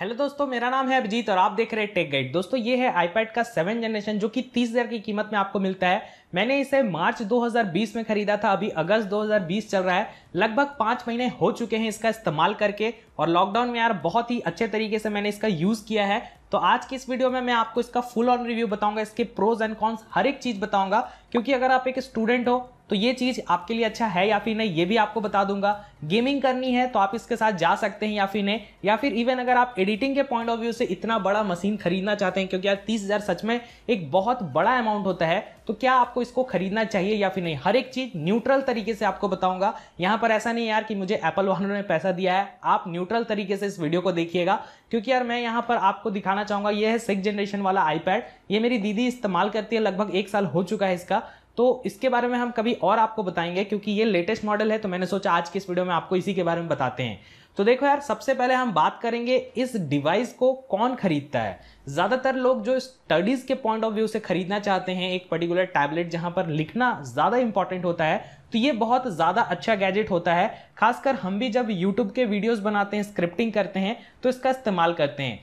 hello दोस्तों मेरा नाम है अभिजीत और आप देख रहे हैं टेक गाइड दोस्तों ये है आईपैड का सेवन जनरेशन जो कि तीस हज़ार की कीमत में आपको मिलता है मैंने इसे मार्च 2020 में खरीदा था अभी अगस्त 2020 चल रहा है लगभग पाँच महीने हो चुके हैं इसका इस्तेमाल करके और लॉकडाउन में यार बहुत ही अच्छे तरीके से मैंने इसका यूज़ किया है तो आज की इस वीडियो में मैं आपको इसका फुल ऑन रिव्यू बताऊंगा इसके प्रोज एंड कॉन्स हर एक चीज़ बताऊंगा क्योंकि अगर आप एक स्टूडेंट हो तो ये चीज़ आपके लिए अच्छा है या फिर नहीं ये भी आपको बता दूंगा गेमिंग करनी है तो आप इसके साथ जा सकते हैं या फिर नहीं या फिर इवन अगर आप एडिटिंग के पॉइंट ऑफ व्यू से इतना बड़ा मशीन खरीदना चाहते हैं क्योंकि यार तीस हज़ार सच में एक बहुत बड़ा अमाउंट होता है तो क्या आपको इसको खरीदना चाहिए या फिर नहीं हर एक चीज़ न्यूट्रल तरीके से आपको बताऊंगा यहाँ पर ऐसा नहीं यार कि मुझे एप्पल वालों ने पैसा दिया है आप न्यूट्रल तरीके से इस वीडियो को देखिएगा क्योंकि यार मैं यहाँ पर आपको दिखाना चाहूँगा ये है सिक्स जनरेशन वाला आईपैड ये मेरी दीदी इस्तेमाल करती है लगभग एक साल हो चुका है इसका तो इसके बारे में हम कभी और आपको बताएंगे क्योंकि ये लेटेस्ट मॉडल है तो मैंने सोचा आज की इस वीडियो में आपको इसी के बारे में बताते हैं तो देखो यार सबसे पहले हम बात करेंगे इस डिवाइस को कौन खरीदता है ज़्यादातर लोग जो स्टडीज़ के पॉइंट ऑफ व्यू से खरीदना चाहते हैं एक पर्टिकुलर टैबलेट जहाँ पर लिखना ज़्यादा इंपॉर्टेंट होता है तो ये बहुत ज़्यादा अच्छा गैजेट होता है खासकर हम भी जब यूट्यूब के वीडियोज़ बनाते हैं स्क्रिप्टिंग करते हैं तो इसका इस्तेमाल करते हैं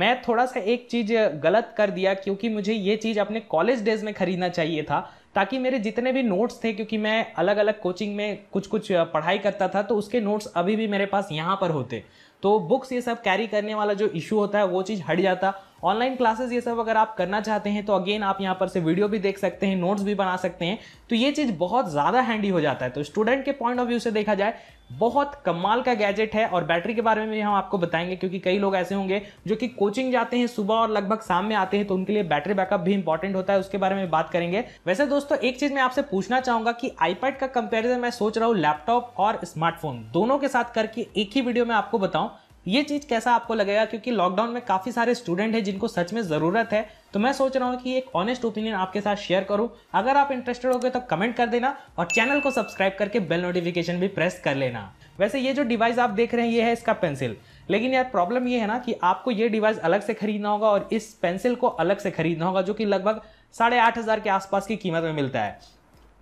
मैं थोड़ा सा एक चीज़ गलत कर दिया क्योंकि मुझे ये चीज़ अपने कॉलेज डेज में खरीदना चाहिए था ताकि मेरे जितने भी नोट्स थे क्योंकि मैं अलग अलग कोचिंग में कुछ कुछ पढ़ाई करता था तो उसके नोट्स अभी भी मेरे पास यहाँ पर होते तो बुक्स ये सब कैरी करने वाला जो इशू होता है वो चीज़ हट जाता ऑनलाइन क्लासेस ये सब अगर आप करना चाहते हैं तो अगेन आप यहाँ पर से वीडियो भी देख सकते हैं नोट्स भी बना सकते हैं तो ये चीज़ बहुत ज़्यादा हैंडी हो जाता है तो स्टूडेंट के पॉइंट ऑफ व्यू से देखा जाए बहुत कमाल का गैजेट है और बैटरी के बारे में भी हम आपको बताएंगे क्योंकि कई लोग ऐसे होंगे जो कि कोचिंग जाते हैं सुबह और लगभग शाम में आते हैं तो उनके लिए बैटरी बैकअप भी इंपॉर्टेंट होता है उसके बारे में बात करेंगे वैसे दोस्तों एक चीज मैं आपसे पूछना चाहूंगा कि आईपैड का कंपेरिजन मैं सोच रहा हूँ लैपटॉप और स्मार्टफोन दोनों के साथ करके एक ही वीडियो में आपको बताऊँ ये चीज़ कैसा आपको लगेगा क्योंकि लॉकडाउन में काफ़ी सारे स्टूडेंट हैं जिनको सच में ज़रूरत है तो मैं सोच रहा हूँ कि एक ऑनेस्ट ओपिनियन आपके साथ शेयर करूँ अगर आप इंटरेस्टेड हो गए तो कमेंट कर देना और चैनल को सब्सक्राइब करके बेल नोटिफिकेशन भी प्रेस कर लेना वैसे ये जो डिवाइस आप देख रहे हैं ये है इसका पेंसिल लेकिन यार प्रॉब्लम ये है ना कि आपको ये डिवाइस अलग से खरीदना होगा और इस पेंसिल को अलग से खरीदना होगा जो कि लगभग साढ़े आठ हज़ार के आसपास की कीमत में मिलता है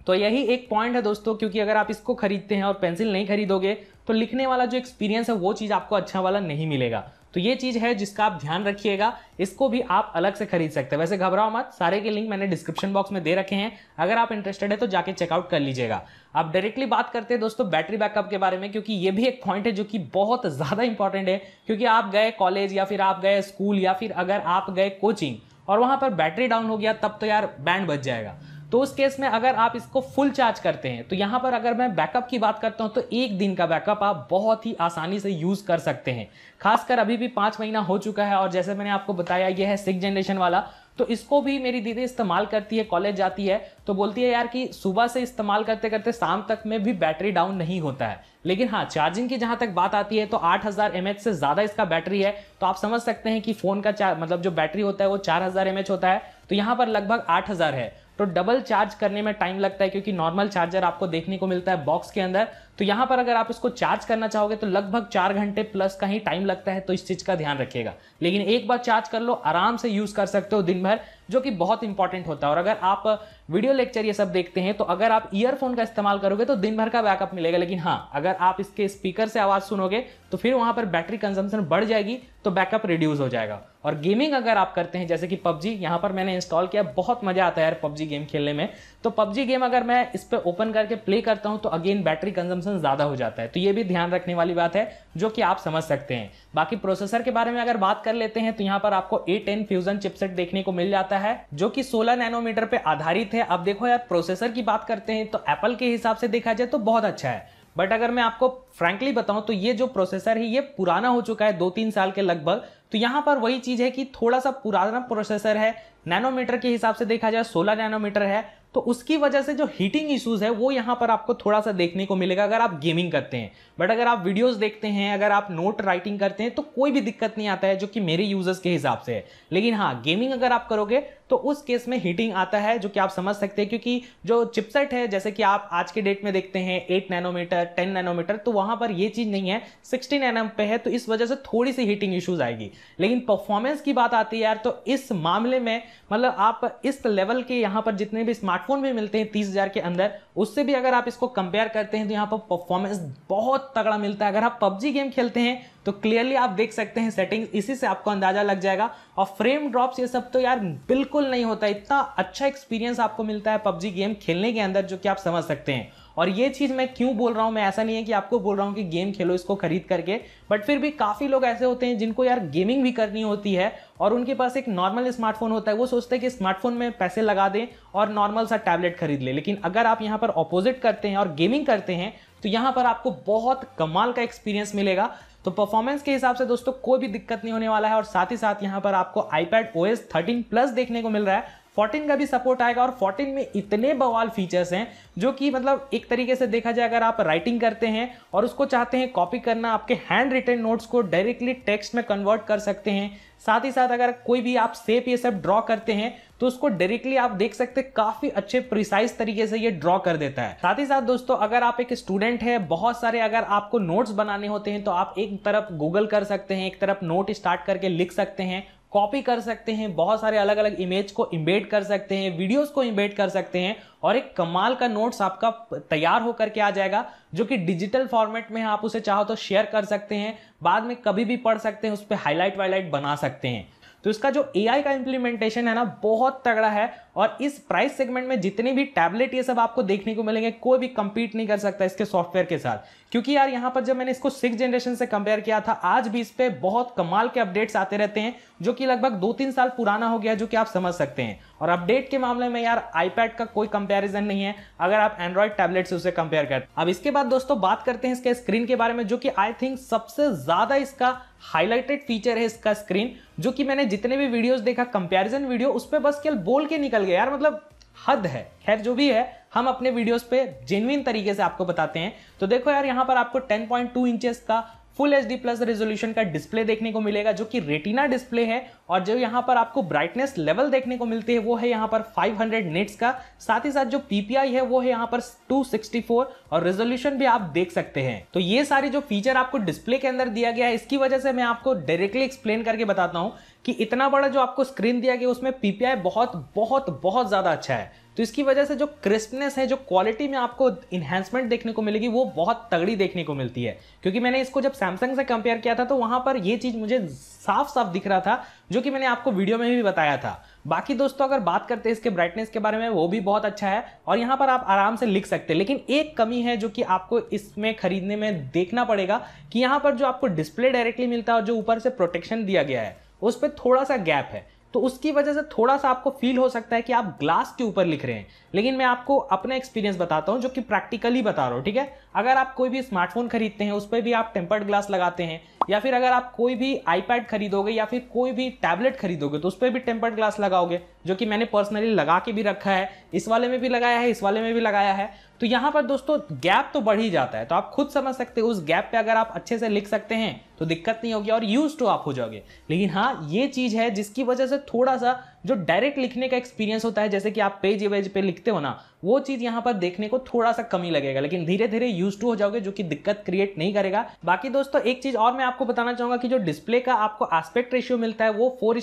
तो यही एक पॉइंट है दोस्तों क्योंकि अगर आप इसको खरीदते हैं और पेंसिल नहीं खरीदोगे तो लिखने वाला जो एक्सपीरियंस है वो चीज़ आपको अच्छा वाला नहीं मिलेगा तो ये चीज़ है जिसका आप ध्यान रखिएगा इसको भी आप अलग से खरीद सकते हैं वैसे घबराओ मत सारे के लिंक मैंने डिस्क्रिप्शन बॉक्स में दे रखे हैं अगर आप इंटरेस्टेड है तो जाके चेकआउट कर लीजिएगा अब डायरेक्टली बात करते हैं दोस्तों बैटरी बैकअप के बारे में क्योंकि ये भी एक पॉइंट है जो कि बहुत ज़्यादा इंपॉर्टेंट है क्योंकि आप गए कॉलेज या फिर आप गए स्कूल या फिर अगर आप गए कोचिंग और वहाँ पर बैटरी डाउन हो गया तब तो यार बैंड बच जाएगा तो उस केस में अगर आप इसको फुल चार्ज करते हैं तो यहाँ पर अगर मैं बैकअप की बात करता हूँ तो एक दिन का बैकअप आप बहुत ही आसानी से यूज़ कर सकते हैं खासकर अभी भी पाँच महीना हो चुका है और जैसे मैंने आपको बताया यह है सिक्स जनरेशन वाला तो इसको भी मेरी दीदी इस्तेमाल करती है कॉलेज जाती है तो बोलती है यार कि सुबह से इस्तेमाल करते करते शाम तक में भी बैटरी डाउन नहीं होता है लेकिन हाँ चार्जिंग की जहाँ तक बात आती है तो 8000 हज़ार से ज़्यादा इसका बैटरी है तो आप समझ सकते हैं कि फ़ोन का मतलब जो बैटरी होता है वो 4000 हज़ार होता है तो यहाँ पर लगभग आठ है तो डबल चार्ज करने में टाइम लगता है क्योंकि नॉर्मल चार्जर आपको देखने को मिलता है बॉक्स के अंदर तो यहाँ पर अगर आप इसको चार्ज करना चाहोगे तो लगभग चार घंटे प्लस का ही टाइम लगता है तो इस चीज़ का ध्यान रखिएगा लेकिन एक बार चार्ज कर लो आराम से यूज़ कर सकते हो दिन भर जो कि बहुत इंपॉर्टेंट होता है और अगर आप वीडियो लेक्चर ये सब देखते हैं तो अगर आप ईयरफोन का इस्तेमाल करोगे तो दिन भर का बैकअप मिलेगा लेकिन हाँ अगर आप इसके स्पीकर से आवाज़ सुनोगे तो फिर वहाँ पर बैटरी कंजम्पशन बढ़ जाएगी तो बैकअप रिड्यूस हो जाएगा और गेमिंग अगर आप करते हैं जैसे कि पबजी यहाँ पर मैंने इंस्टॉल किया बहुत मज़ा आता है यार पबजी गेम खेलने में तो पबजी गेम अगर मैं इस पर ओपन करके प्ले करता हूँ तो अगेन बैटरी कंजम्पशन ज़्यादा हो जाता है तो ये भी ध्यान रखने वाली बात है जो कि आप समझ सकते हैं बाकी प्रोसेसर के बारे में अगर बात कर लेते हैं तो यहाँ पर आपको ए टेन फ्यूजन चिपसेट देखने को मिल जाता है जो कि सोलह नैनोमीटर पर आधारित थे अब देखो यार प्रोसेसर की बात करते हैं तो एप्पल के हिसाब से देखा जाए तो बहुत अच्छा है बट अगर मैं आपको फ्रैंकली बताऊं तो ये जो प्रोसेसर है ये पुराना हो चुका है दो तीन साल के लगभग तो यहाँ पर वही चीज़ है कि थोड़ा सा पुराना प्रोसेसर है नैनोमीटर के हिसाब से देखा जाए 16 नैनोमीटर है तो उसकी वजह से जो हीटिंग इश्यूज है वो यहाँ पर आपको थोड़ा सा देखने को मिलेगा अगर आप गेमिंग करते हैं बट अगर आप वीडियोस देखते हैं अगर आप नोट राइटिंग करते हैं तो कोई भी दिक्कत नहीं आता है जो कि मेरे यूजर्स के हिसाब से है लेकिन हाँ गेमिंग अगर आप करोगे तो उस केस में हीटिंग आता है जो कि आप समझ सकते हैं क्योंकि जो चिपसेट है जैसे कि आप आज के डेट में देखते हैं एट नैनोमीटर टेन नैनोमीटर तो वहाँ पर ये चीज़ नहीं है सिक्सटीन एन पे है तो इस वजह से थोड़ी सी हीटिंग इशूज आएगी लेकिन परफॉर्मेंस की बात आती है यार तो इस मामले में मतलब आप इस लेवल के यहाँ पर जितने भी स्मार्टफोन भी मिलते हैं तीस के अंदर उससे भी अगर आप इसको कंपेयर करते हैं तो यहाँ पर परफॉर्मेंस बहुत तगड़ा मिलता है अगर आप पबजी गेम खेलते हैं तो क्लियरली आप देख सकते हैं सेटिंग इसी से आपको अंदाजा लग जाएगा और फ्रेम ड्रॉप्स ये सब तो यार बिल्कुल नहीं होता इतना अच्छा एक्सपीरियंस आपको मिलता है पबजी गेम खेलने के अंदर जो कि आप समझ सकते हैं और ये चीज़ मैं क्यों बोल रहा हूँ मैं ऐसा नहीं है कि आपको बोल रहा हूँ कि गेम खेलो इसको खरीद करके बट फिर भी काफ़ी लोग ऐसे होते हैं जिनको यार गेमिंग भी करनी होती है और उनके पास एक नॉर्मल स्मार्टफोन होता है वो सोचते हैं कि स्मार्टफोन में पैसे लगा दें और नॉर्मल सा टैबलेट खरीद ले लेकिन अगर आप यहाँ पर ऑपोजिट करते हैं और गेमिंग करते हैं तो यहाँ पर आपको बहुत कमाल का एक्सपीरियंस मिलेगा तो परफॉर्मेंस के हिसाब से दोस्तों कोई भी दिक्कत नहीं होने वाला है और साथ ही साथ यहाँ पर आपको iPad O S thirteen plus देखने को मिल रहा है फोर्टीन का भी सपोर्ट आएगा और फोर्टीन में इतने बवाल फीचर्स हैं जो कि मतलब एक तरीके से देखा जाए अगर आप राइटिंग करते हैं और उसको चाहते हैं कॉपी करना आपके हैंड रिटर्न नोट्स को डायरेक्टली टेक्स्ट में कन्वर्ट कर सकते हैं साथ ही साथ अगर कोई भी आप सेप ये सब ड्रॉ करते हैं तो उसको डायरेक्टली आप देख सकते हैं काफी अच्छे प्रिसाइज तरीके से ये ड्रॉ कर देता है साथ ही साथ दोस्तों अगर आप एक स्टूडेंट है बहुत सारे अगर आपको नोट्स बनाने होते हैं तो आप एक तरफ गूगल कर सकते हैं एक तरफ नोट स्टार्ट करके लिख सकते हैं कॉपी कर सकते हैं बहुत सारे अलग अलग इमेज को इम्बेड कर सकते हैं वीडियोस को इम्बेड कर सकते हैं और एक कमाल का नोट्स आपका तैयार होकर के आ जाएगा जो कि डिजिटल फॉर्मेट में आप उसे चाहो तो शेयर कर सकते हैं बाद में कभी भी पढ़ सकते हैं उस पर हाईलाइट वाईलाइट बना सकते हैं तो इसका जो ए का इम्प्लीमेंटेशन है ना बहुत तगड़ा है और इस प्राइस सेगमेंट में जितने भी टैबलेट ये सब आपको देखने को मिलेंगे कोई भी कंपीट नहीं कर सकता इसके सॉफ्टवेयर के साथ क्योंकि यार यहाँ पर जब मैंने इसको सिक्स जनरेशन से कंपेयर किया था आज भी इस पर बहुत कमाल के अपडेट्स आते रहते हैं जो कि लगभग दो तीन साल पुराना हो गया जो कि आप समझ सकते हैं और अपडेट के मामले में यार आईपैड का कोई कंपैरिजन नहीं है अगर आप एंड्रॉइड टैबलेट से उसे कंपेयर करते अब इसके बाद दोस्तों बात करते हैं इसके स्क्रीन के बारे में जो कि आई थिंक सबसे ज्यादा इसका हाइलाइटेड फीचर है इसका स्क्रीन जो कि मैंने जितने भी वीडियोज देखा कंपेरिजन वीडियो उस पर बस केवल बोल के निकल गया यार मतलब हद है खैर जो भी है हम अपने वीडियोस पे जेनविन तरीके से आपको बताते हैं तो देखो यार यहाँ पर आपको 10.2 इंचेस का full H D plus resolution का डिस्प्ले देखने को मिलेगा जो कि रेटिना डिस्प्ले है और जो यहाँ पर आपको ब्राइटनेस लेवल देखने को मिलती है वो है यहाँ पर 500 हंड्रेड नेट्स का साथ ही साथ जो पीपीआई है वो है यहाँ पर 264 और रेजोल्यूशन भी आप देख सकते हैं तो ये सारी जो फीचर आपको डिस्प्ले के अंदर दिया गया है इसकी वजह से मैं आपको डायरेक्टली एक्सप्लेन करके बताता हूँ कि इतना बड़ा जो आपको स्क्रीन दिया गया उसमें पीपीआई बहुत बहुत बहुत ज़्यादा अच्छा है तो इसकी वजह से जो क्रिस्पनेस है जो क्वालिटी में आपको इन्हेंसमेंट देखने को मिलेगी वो बहुत तगड़ी देखने को मिलती है क्योंकि मैंने इसको जब सैमसंग से कंपेयर किया था तो वहाँ पर ये चीज़ मुझे साफ साफ दिख रहा था जो कि मैंने आपको वीडियो में भी बताया था बाकी दोस्तों अगर बात करते हैं इसके ब्राइटनेस के बारे में वो भी बहुत अच्छा है और यहाँ पर आप आराम से लिख सकते हैं लेकिन एक कमी है जो कि आपको इसमें खरीदने में देखना पड़ेगा कि यहाँ पर जो आपको डिस्प्ले डायरेक्टली मिलता है और जो ऊपर से प्रोटेक्शन दिया गया है उस पर थोड़ा सा गैप है तो उसकी वजह से थोड़ा सा आपको फील हो सकता है कि आप ग्लास के ऊपर लिख रहे हैं लेकिन मैं आपको अपना एक्सपीरियंस बताता हूँ जो कि प्रैक्टिकली बता रहा हूँ ठीक है अगर आप कोई भी स्मार्टफोन खरीदते हैं उस पर भी आप टेम्पर्ड ग्लास लगाते हैं या फिर अगर आप कोई भी आईपैड खरीदोगे या फिर कोई भी टैबलेट खरीदोगे तो उस पर भी टेम्पर्ड ग्लास लगाओगे जो कि मैंने पर्सनली लगा के भी रखा है इस वाले में भी लगाया है इस वाले में भी लगाया है तो यहाँ पर दोस्तों गैप तो बढ़ ही जाता है तो आप खुद समझ सकते हैं उस गैप पे अगर आप अच्छे से लिख सकते हैं तो दिक्कत नहीं होगी और यूज टू तो आप हो जाओगे लेकिन हाँ ये चीज़ है जिसकी वजह से थोड़ा सा जो डायरेक्ट लिखने का एक्सपीरियंस होता है जैसे कि आप पेज वेज पे लिखते हो ना वो चीज़ यहाँ पर देखने को थोड़ा सा कमी लगेगा लेकिन धीरे धीरे यूज टू हो जाओगे जो कि दिक्कत क्रिएट नहीं करेगा बाकी दोस्तों एक चीज़ और मैं आपको बताना चाहूंगा कि जो डिस्प्ले का आपको एस्पेक्ट रेशियो मिलता है वो फोर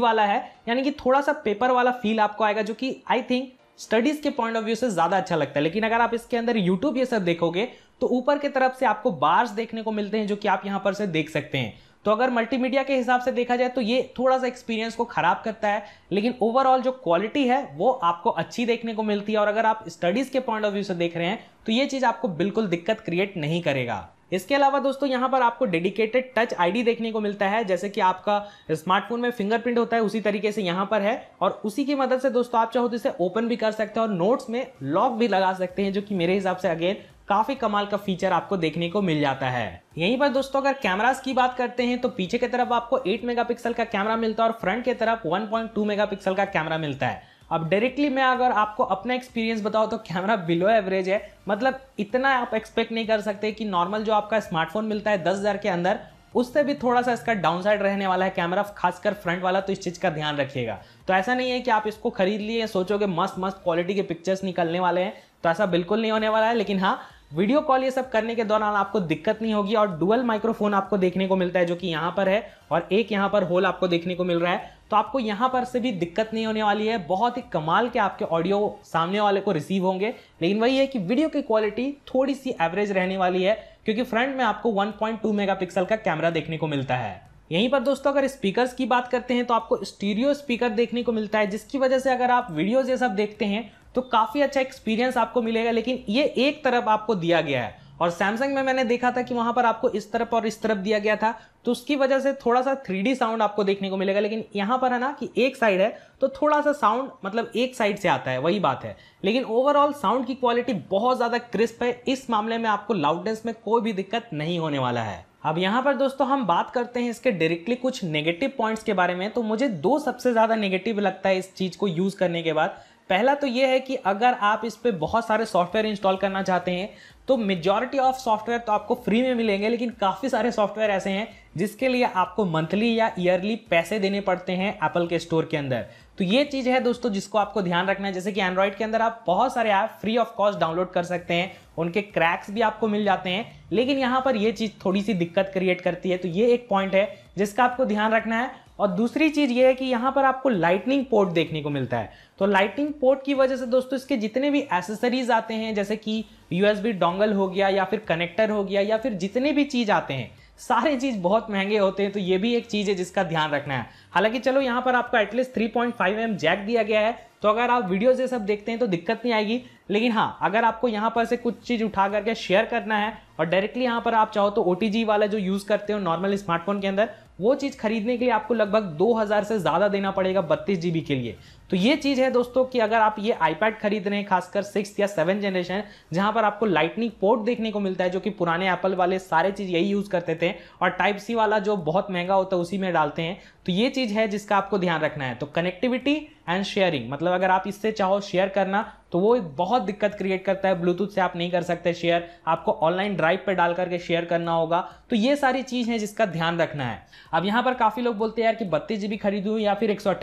वाला है यानी कि थोड़ा सा पेपर वाला फील आपको आएगा जो कि आई थिंक स्टडीज के पॉइंट ऑफ व्यू से ज्यादा अच्छा लगता है लेकिन अगर आप इसके अंदर यूट्यूब ये सब देखोगे तो ऊपर की तरफ से आपको बार्स देखने को मिलते हैं जो कि आप यहाँ पर से देख सकते हैं तो अगर मल्टीमीडिया के हिसाब से देखा जाए तो ये थोड़ा सा एक्सपीरियंस को खराब करता है लेकिन ओवरऑल जो क्वालिटी है वो आपको अच्छी देखने को मिलती है और अगर आप स्टडीज के पॉइंट ऑफ व्यू से देख रहे हैं तो ये चीज़ आपको बिल्कुल दिक्कत क्रिएट नहीं करेगा इसके अलावा दोस्तों यहाँ पर आपको डेडिकेटेड टच आईडी देखने को मिलता है जैसे कि आपका स्मार्टफोन में फिंगरप्रिंट होता है उसी तरीके से यहाँ पर है और उसी की मदद से दोस्तों आप चाहो तो इसे ओपन भी कर सकते हैं और नोट्स में लॉक भी लगा सकते हैं जो कि मेरे हिसाब से अगेन काफी कमाल का फीचर आपको देखने को मिल जाता है यहीं पर दोस्तों अगर कैमरास की बात करते हैं तो पीछे की तरफ आपको 8 मेगापिक्सल का कैमरा मिलता है और फ्रंट की तरफ 1.2 मेगापिक्सल का कैमरा मिलता है अब डायरेक्टली मैं अगर आपको अपना एक्सपीरियंस बताऊँ तो कैमरा बिलो एवरेज है मतलब इतना आप एक्सपेक्ट नहीं कर सकते कि नॉर्मल जो आपका स्मार्टफोन मिलता है दस हज़ार के अंदर उससे भी थोड़ा सा इसका डाउन साइड रहने वाला है कैमरा खासकर फ्रंट वाला तो इस चीज़ का ध्यान रखिएगा तो ऐसा नहीं है कि आप इसको खरीद लिए सोचोगे मस्त मस्त क्वालिटी के पिक्चर्स निकलने वाले हैं तो ऐसा बिल्कुल नहीं होने वाला है लेकिन हाँ वीडियो कॉल ये सब करने के दौरान आपको दिक्कत नहीं होगी और डुअल माइक्रोफोन आपको देखने को मिलता है जो कि यहाँ पर है और एक यहाँ पर होल आपको देखने को मिल रहा है तो आपको यहाँ पर से भी दिक्कत नहीं होने वाली है बहुत ही कमाल के आपके ऑडियो सामने वाले को रिसीव होंगे लेकिन वही है कि वीडियो की क्वालिटी थोड़ी सी एवरेज रहने वाली है क्योंकि फ्रंट में आपको 1.2 मेगापिक्सल का कैमरा देखने को मिलता है यहीं पर दोस्तों अगर स्पीकर्स की बात करते हैं तो आपको स्टीरियो स्पीकर देखने को मिलता है जिसकी वजह से अगर आप वीडियोज ये सब देखते हैं तो काफ़ी अच्छा एक्सपीरियंस आपको मिलेगा लेकिन ये एक तरफ आपको दिया गया है और सैमसंग में मैंने देखा था कि वहां पर आपको इस तरफ और इस तरफ दिया गया था तो उसकी वजह से थोड़ा सा थ्री साउंड आपको देखने को मिलेगा लेकिन यहाँ पर है ना कि एक साइड है तो थोड़ा सा साउंड मतलब एक साइड से आता है वही बात है लेकिन ओवरऑल साउंड की क्वालिटी बहुत ज़्यादा क्रिस्प है इस मामले में आपको लाउडनेस में कोई भी दिक्कत नहीं होने वाला है अब यहाँ पर दोस्तों हम बात करते हैं इसके डायरेक्टली कुछ नेगेटिव पॉइंट्स के बारे में तो मुझे दो सबसे ज़्यादा नेगेटिव लगता है इस चीज़ को यूज़ करने के बाद पहला तो ये है कि अगर आप इस पर बहुत सारे सॉफ्टवेयर इंस्टॉल करना चाहते हैं तो मेजॉरिटी ऑफ सॉफ्टवेयर तो आपको फ्री में मिलेंगे लेकिन काफ़ी सारे सॉफ्टवेयर ऐसे हैं जिसके लिए आपको मंथली या ईयरली पैसे देने पड़ते हैं एप्पल के स्टोर के अंदर तो ये चीज़ है दोस्तों जिसको आपको ध्यान रखना है जैसे कि एंड्रॉयड के अंदर आप बहुत सारे app free of cost download कर सकते हैं उनके क्रैक्स भी आपको मिल जाते हैं लेकिन यहाँ पर यह चीज़ थोड़ी सी दिक्कत क्रिएट करती है तो ये एक पॉइंट है जिसका आपको ध्यान रखना है और दूसरी चीज़ ये है कि यहाँ पर आपको लाइटनिंग पोर्ट देखने को मिलता है तो लाइटनिंग पोर्ट की वजह से दोस्तों इसके जितने भी एसेसरीज आते हैं जैसे कि यूएसबी डोंगल हो गया या फिर कनेक्टर हो गया या फिर जितने भी चीज़ आते हैं सारे चीज़ बहुत महंगे होते हैं तो ये भी एक चीज़ है जिसका ध्यान रखना है हालांकि चलो यहाँ पर आपको एटलीस्ट 3.5 पॉइंट जैक दिया गया है तो अगर आप वीडियोज ये सब देखते हैं तो दिक्कत नहीं आएगी लेकिन हाँ अगर आपको यहाँ पर से कुछ चीज़ उठा करके शेयर करना है और डायरेक्टली यहाँ पर आप चाहो तो ओ वाला जो यूज़ करते हो नॉर्मल स्मार्टफोन के अंदर वो चीज़ खरीदने के लिए आपको लगभग 2000 से ज़्यादा देना पड़ेगा बत्तीस जी के लिए तो ये चीज़ है दोस्तों कि अगर आप ये आईपैड खरीद रहे हैं खासकर सिक्स या सेवन जनरेशन जहाँ पर आपको लाइटनिंग पोर्ट देखने को मिलता है जो कि पुराने एप्पल वाले सारे चीज़ यही यूज़ करते थे और टाइप सी वाला जो बहुत महंगा होता है उसी में डालते हैं तो ये चीज़ है जिसका आपको ध्यान रखना है तो कनेक्टिविटी एंड शेयरिंग मतलब अगर आप इससे चाहो शेयर करना तो वो एक बहुत दिक्कत क्रिएट करता है ब्लूटूथ से आप नहीं कर सकते शेयर आपको ऑनलाइन ड्राइव पर डाल करके शेयर करना होगा तो ये सारी चीज़ है जिसका ध्यान रखना है अब यहाँ पर काफ़ी लोग बोलते हैं यार कि बत्तीस जी खरीदूँ या फिर एक सौ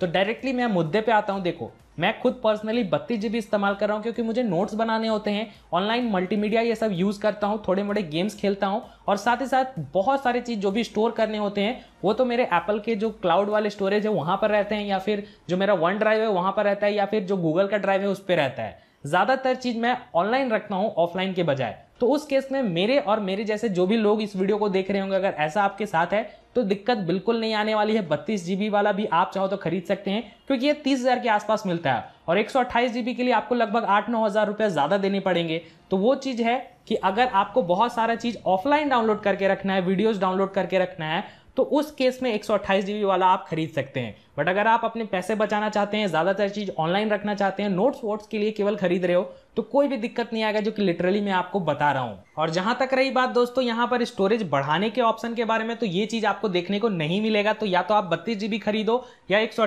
तो डायरेक्टली मैं मुद्दे पे आता हूँ देखो मैं खुद पर्सनली बत्तीस जी इस्तेमाल कर रहा हूँ क्योंकि मुझे नोट्स बनाने होते हैं ऑनलाइन मल्टीमीडिया ये सब यूज़ करता हूँ थोड़े मोड़े गेम्स खेलता हूँ और साथ ही साथ बहुत सारी चीज़ जो भी स्टोर करने होते हैं वो तो मेरे एप्पल के जो क्लाउड वाले स्टोरेज है वहाँ पर रहते हैं या फिर जो मेरा वन ड्राइव है वहाँ पर रहता है या फिर जो गूगल का ड्राइव है उस पर रहता है ज़्यादातर चीज़ मैं ऑनलाइन रखता हूँ ऑफलाइन के बजाय तो उस केस में मेरे और मेरे जैसे जो भी लोग इस वीडियो को देख रहे होंगे अगर ऐसा आपके साथ है तो दिक्कत बिल्कुल नहीं आने वाली है बत्तीस जीबी वाला भी आप चाहो तो खरीद सकते हैं क्योंकि ये तीस हज़ार के आसपास मिलता है और एक सौ जीबी के लिए आपको लगभग आठ नौ हज़ार रुपये ज़्यादा देने पड़ेंगे तो वो चीज़ है कि अगर आपको बहुत सारा चीज़ ऑफलाइन डाउनलोड करके रखना है वीडियोज़ डाउनलोड करके रखना है तो उस केस में एक सौ जीबी वाला आप खरीद सकते हैं बट अगर आप अपने पैसे बचाना चाहते हैं ज़्यादातर चीज़ ऑनलाइन रखना चाहते हैं नोट्स वोट्स के लिए केवल खरीद रहे हो तो कोई भी दिक्कत नहीं आएगा जो कि लिटरली मैं आपको बता रहा हूँ और जहाँ तक रही बात दोस्तों यहाँ पर स्टोरेज बढ़ाने के ऑप्शन के बारे में तो ये चीज़ आपको देखने को नहीं मिलेगा तो या तो आप बत्तीस जी खरीदो या एक सौ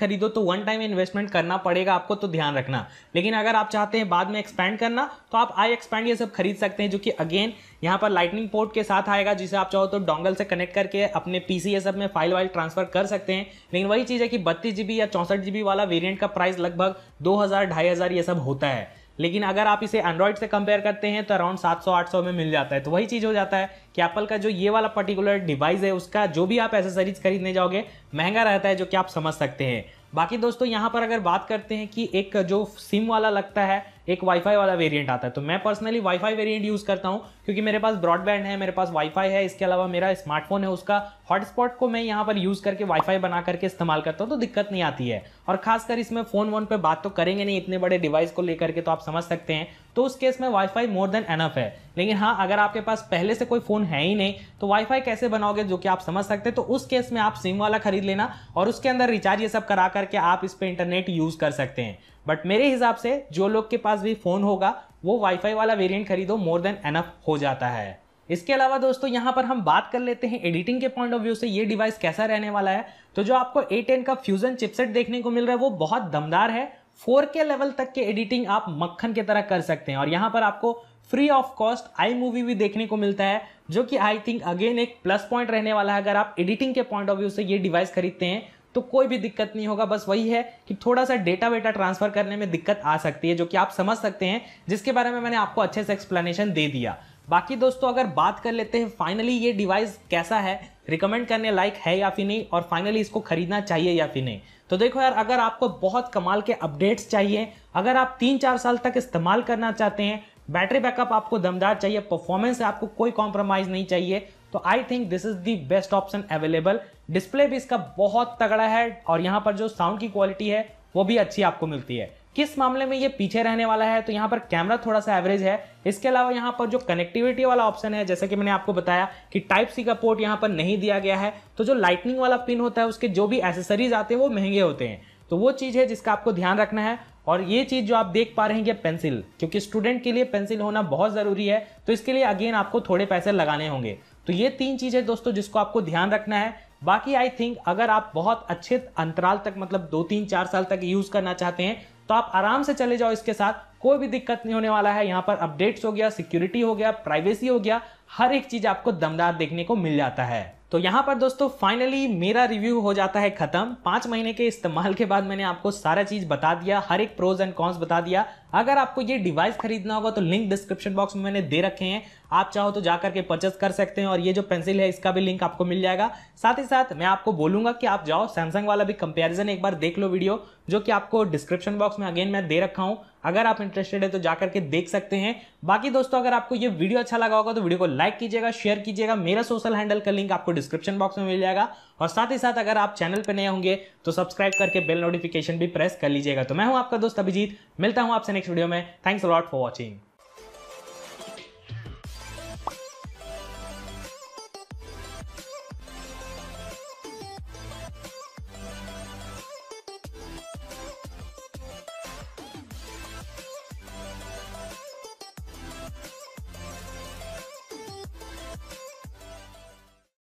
खरीदो तो वन टाइम इन्वेस्टमेंट करना पड़ेगा आपको तो ध्यान रखना लेकिन अगर आप चाहते हैं बाद में एक्सपैंड करना तो आप आई एक्सपैंड ये सब खरीद सकते हैं जो कि अगेन यहाँ पर लाइटनिंग पोर्ट के साथ आएगा जिसे आप चाहो तो डोंगल से कनेक्ट करके अपने पीसी ये सब में फाइल वाइल ट्रांसफर कर सकते हैं लेकिन वही चीज़ है कि बत्तीस जी या चौंसठ जी वाला वेरियंट का प्राइस लगभग दो हज़ार ढाई हज़ार ये सब होता है लेकिन अगर आप इसे एंड्रॉइड से कंपेयर करते हैं तो अराउंड 700-800 में मिल जाता है तो वही चीज़ हो जाता है कि एप्पल का जो ये वाला पर्टिकुलर डिवाइस है उसका जो भी आप एसेसरीज खरीदने जाओगे महंगा रहता है जो कि आप समझ सकते हैं बाकी दोस्तों यहाँ पर अगर बात करते हैं कि एक जो सिम वाला लगता है एक वाईफाई वाला वेरिएंट आता है तो मैं पर्सनली वाईफाई वेरिएंट यूज़ करता हूँ क्योंकि मेरे पास ब्रॉडबैंड है मेरे पास वाईफाई है इसके अलावा मेरा स्मार्टफोन है उसका हॉटस्पॉट को मैं यहाँ पर यूज़ करके वाईफाई बना करके इस्तेमाल करता हूँ तो दिक्कत नहीं आती है और खासकर इसमें फ़ोन वोन पर बात तो करेंगे नहीं इतने बड़े डिवाइस को लेकर के तो आप समझ सकते हैं तो उस केस में वाईफाई मोर देन एनफ है लेकिन हाँ अगर आपके पास पहले से कोई फ़ोन है ही नहीं तो वाईफाई कैसे बनाओगे जो कि आप समझ सकते हैं तो उस केस में आप सिम वाला खरीद लेना और उसके अंदर रिचार्ज ये सब करा करके आप इस पर इंटरनेट यूज़ कर सकते हैं बट मेरे हिसाब से जो लोग के पास भी फ़ोन होगा वो वाईफाई वाला वेरिएंट खरीदो मोर देन एनफ हो जाता है इसके अलावा दोस्तों यहाँ पर हम बात कर लेते हैं एडिटिंग के पॉइंट ऑफ व्यू से ये डिवाइस कैसा रहने वाला है तो जो आपको A10 का फ्यूजन चिपसेट देखने को मिल रहा है वो बहुत दमदार है 4K लेवल तक के एडिटिंग आप मक्खन की तरह कर सकते हैं और यहाँ पर आपको free of cost iMovie भी देखने को मिलता है जो कि आई थिंक अगेन एक प्लस पॉइंट रहने वाला है अगर आप एडिटिंग के पॉइंट ऑफ व्यू से ये डिवाइस खरीदते हैं तो कोई भी दिक्कत नहीं होगा बस वही है कि थोड़ा सा डेटा वेटा ट्रांसफर करने में दिक्कत आ सकती है जो कि आप समझ सकते हैं जिसके बारे में मैंने आपको अच्छे से एक्सप्लेनेशन दे दिया बाकी दोस्तों अगर बात कर लेते हैं फाइनली ये डिवाइस कैसा है रिकमेंड करने लायक है या फिर नहीं और फाइनली इसको खरीदना चाहिए या फिर नहीं तो देखो यार अगर आपको बहुत कमाल के अपडेट्स चाहिए अगर आप तीन चार साल तक इस्तेमाल करना चाहते हैं बैटरी बैकअप आपको दमदार चाहिए परफॉर्मेंस आपको कोई कॉम्प्रोमाइज़ नहीं चाहिए तो I think this is the best option available display भी इसका बहुत तगड़ा है और यहाँ पर जो साउंड की क्वालिटी है वो भी अच्छी आपको मिलती है किस मामले में ये पीछे रहने वाला है तो यहाँ पर कैमरा थोड़ा सा एवरेज है इसके अलावा यहाँ पर जो कनेक्टिविटी वाला ऑप्शन है जैसे कि मैंने आपको बताया कि टाइप सी का पोर्ट यहाँ पर नहीं दिया गया है तो जो लाइटनिंग वाला पिन होता है उसके जो भी एसेसरीज आते हैं वो महंगे होते हैं तो वो चीज़ है जिसका आपको ध्यान रखना है और ये चीज़ जो आप देख पा रहे हैं ये पेंसिल क्योंकि स्टूडेंट के लिए पेंसिल होना बहुत ज़रूरी है तो इसके लिए अगेन आपको थोड़े पैसे लगाने होंगे तो ये तीन चीज़ें दोस्तों जिसको आपको ध्यान रखना है बाकी आई थिंक अगर आप बहुत अच्छे अंतराल तक मतलब दो तीन चार साल तक यूज़ करना चाहते हैं तो आप आराम से चले जाओ इसके साथ कोई भी दिक्कत नहीं होने वाला है यहाँ पर अपडेट्स हो गया सिक्योरिटी हो गया प्राइवेसी हो गया हर एक चीज़ आपको दमदार देखने को मिल जाता है तो यहाँ पर दोस्तों फाइनली मेरा रिव्यू हो जाता है खत्म पांच महीने के इस्तेमाल के बाद मैंने आपको सारा चीज़ बता दिया हर एक प्रोज एंड कॉन्स बता दिया अगर आपको ये डिवाइस खरीदना होगा तो लिंक डिस्क्रिप्शन बॉक्स में मैंने दे रखे हैं आप चाहो तो जा करके परचेस कर सकते हैं और ये जो पेंसिल है इसका भी लिंक आपको मिल जाएगा साथ ही साथ मैं आपको बोलूंगा कि आप जाओ सैमसंग वाला भी कंपेरिजन एक बार देख लो वीडियो जो कि आपको डिस्क्रिप्शन बॉक्स में अगेन मैं दे रखा हूँ अगर आप इंटरेस्टेड है तो जाकर के देख सकते हैं बाकी दोस्तों अगर आपको ये वीडियो अच्छा लगा होगा तो वीडियो को लाइक कीजिएगा शेयर कीजिएगा मेरा सोशल हैंडल का लिंक आपको डिस्क्रिप्शन बॉक्स में मिल जाएगा और साथ ही साथ अगर आप चैनल पर नए होंगे तो सब्सक्राइब करके बेल नोटिफिकेशन भी प्रेस कर लीजिएगा तो मैं हूँ आपका दोस्त अभिजीत मिलता हूँ आपसे नेक्स्ट वीडियो में थैंक्स लॉट फॉर वॉचिंग